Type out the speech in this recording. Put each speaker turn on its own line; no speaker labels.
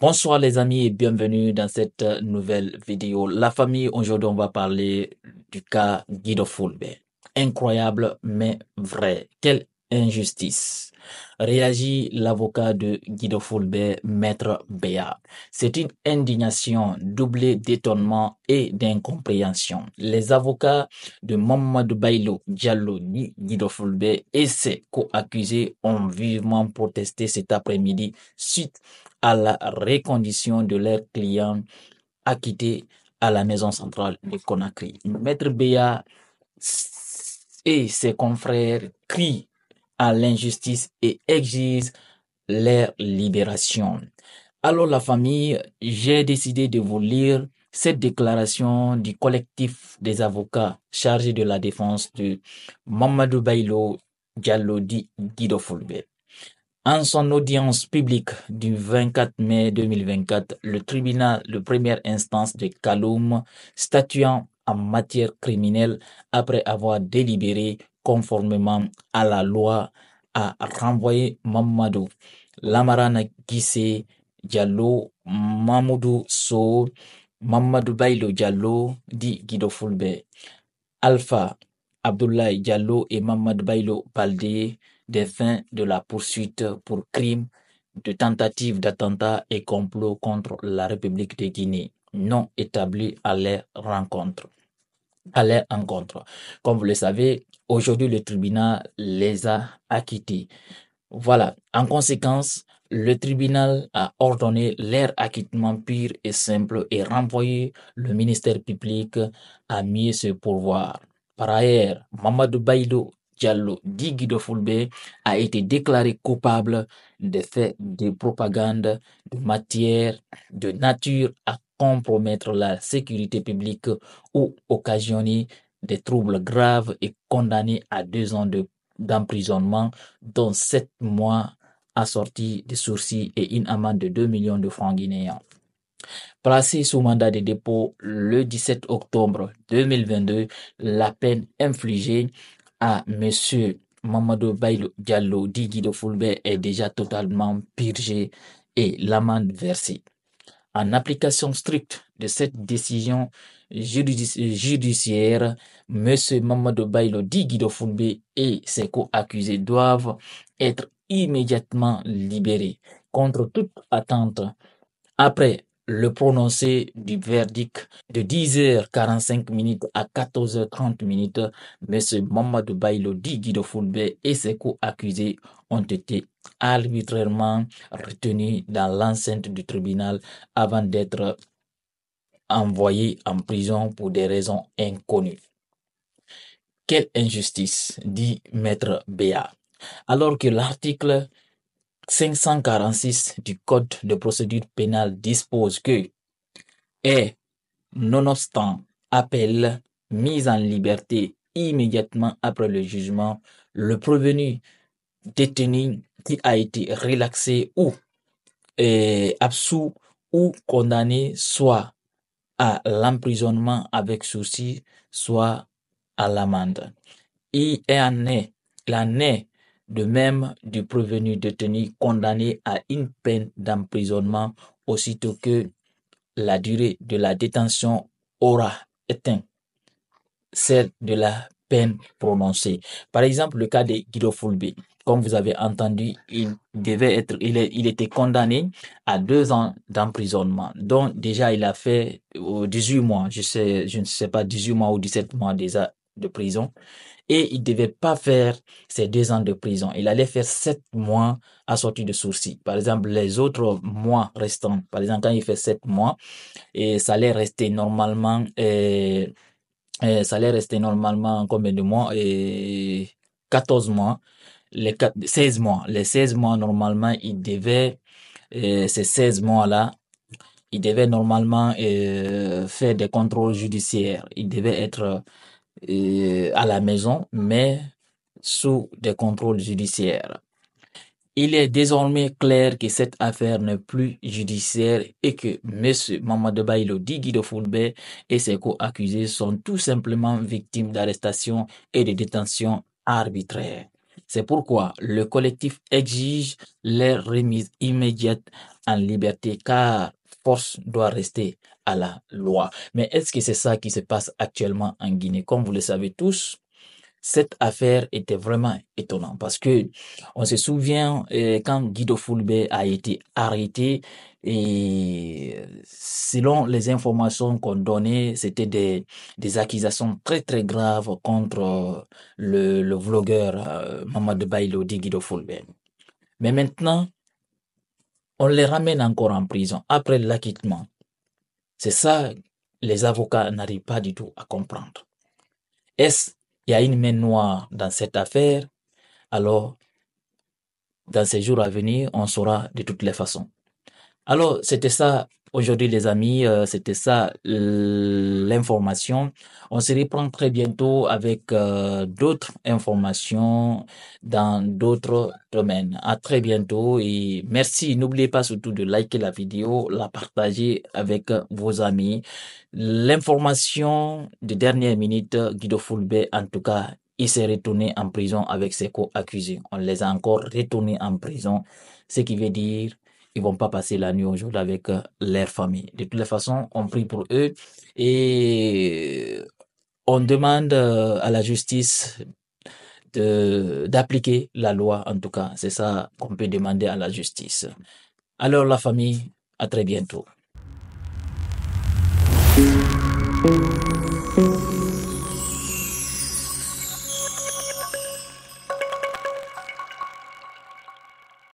Bonsoir les amis et bienvenue dans cette euh, nouvelle vidéo. La famille, aujourd'hui on va parler du cas Guido Fulbe. Incroyable mais vrai. Quel injustice. Réagit l'avocat de Guido Fulbert, maître béa C'est une indignation doublée d'étonnement et d'incompréhension. Les avocats de Mamadou Bailo, Diallo, Guido Fulbert et ses co-accusés ont vivement protesté cet après-midi suite à la récondition de leur client acquitté à la maison centrale de Conakry. Maître béa et ses confrères crient à l'injustice et exige leur libération. Alors la famille, j'ai décidé de vous lire cette déclaration du collectif des avocats chargés de la défense de Mamadou Bailo Diallo Guido Fulbe. En son audience publique du 24 mai 2024, le tribunal de première instance de Kaloum statuant en matière criminelle après avoir délibéré conformément à la loi a renvoyé Mamadou Lamarana Gissé Diallo Mamoudou So Mamadou Bailo Diallo dit Guido Fulbe Alpha Abdoulaye Diallo et Mamadou Bailo Baldé des fins de la poursuite pour crime de tentative d'attentat et complot contre la République de Guinée non établi à leur rencontre Comme vous le savez, Aujourd'hui, le tribunal les a acquittés. Voilà. En conséquence, le tribunal a ordonné leur acquittement pur et simple et renvoyé le ministère public à mieux se pourvoir. Par ailleurs, Mamadou Baïdo Diallo dit Guido Fulbe a été déclaré coupable des faits de propagande de matière de nature à compromettre la sécurité publique ou occasionner des troubles graves et condamné à deux ans d'emprisonnement, dont sept mois assortis de sourcils et une amende de 2 millions de francs guinéens. Placé sous mandat de dépôt le 17 octobre 2022, la peine infligée à M. Mamadou Bailo Diallo dit Guido Fulbert est déjà totalement purgée et l'amende versée. En application stricte de cette décision judiciaire, M. Mamadou Bailo dit Guido et ses co-accusés doivent être immédiatement libérés contre toute attente après le prononcé du verdict de 10h45 minutes à 14h30 minutes, M. Mamadou Bailo dit de et ses co-accusés ont été arbitrairement retenus dans l'enceinte du tribunal avant d'être envoyés en prison pour des raisons inconnues. Quelle injustice, dit Maître Béat alors que l'article 546 du Code de procédure pénale dispose que, et nonobstant appel, mise en liberté immédiatement après le jugement, le prévenu détenu qui a été relaxé ou euh, absous ou condamné soit à l'emprisonnement avec souci, soit à l'amende. Il en est, l'année de même du prévenu détenu condamné à une peine d'emprisonnement aussitôt que la durée de la détention aura éteint celle de la peine prononcée. Par exemple, le cas de Guido Fulbi, Comme vous avez entendu, il devait être, il, était condamné à deux ans d'emprisonnement. Donc, déjà, il a fait 18 euh, mois, je sais, je ne sais pas, 18 mois ou 17 mois déjà de prison et il devait pas faire ces deux ans de prison. Il allait faire sept mois à sortie de sourcils. Par exemple, les autres mois restants, par exemple, quand il fait sept mois, et ça allait rester normalement, euh, euh, ça allait rester normalement combien de mois? Et 14 mois, les 16 mois. Les 16 mois, normalement, il devait, euh, ces 16 mois-là, il devait normalement faire des contrôles judiciaires. Il devait être euh, à la maison, mais sous des contrôles judiciaires. Il est désormais clair que cette affaire n'est plus judiciaire et que M. Mamadou Bailo Digui de et ses co-accusés sont tout simplement victimes d'arrestations et de détentions arbitraires. C'est pourquoi le collectif exige leur remise immédiate en liberté car force doit rester à la loi. Mais est-ce que c'est ça qui se passe actuellement en Guinée Comme vous le savez tous, cette affaire était vraiment étonnante parce que on se souvient euh, quand Guido Fulbe a été arrêté et selon les informations qu'on donnait, c'était des, accusations très très graves contre euh, le, le vlogueur euh, Mamadou Bailoudi, Guido Fulbe. Mais maintenant, on les ramène encore en prison après l'acquittement. C'est ça, les avocats n'arrivent pas du tout à comprendre. Est-ce qu'il y a une main noire dans cette affaire Alors, dans ces jours à venir, on saura de toutes les façons. Alors, c'était ça Aujourd'hui, les amis, euh, c'était ça l'information. On se reprend très bientôt avec euh, d'autres informations dans d'autres domaines. À très bientôt et merci. N'oubliez pas surtout de liker la vidéo, la partager avec vos amis. L'information de dernière minute, Guido Fulbe, en tout cas, il s'est retourné en prison avec ses co-accusés. On les a encore retournés en prison, ce qui veut dire ils vont pas passer la nuit au jour avec euh, leur famille. De toutes les façons, on prie pour eux et on demande euh, à la justice d'appliquer la loi, en tout cas. C'est ça qu'on peut demander à la justice. Alors la famille, à très bientôt.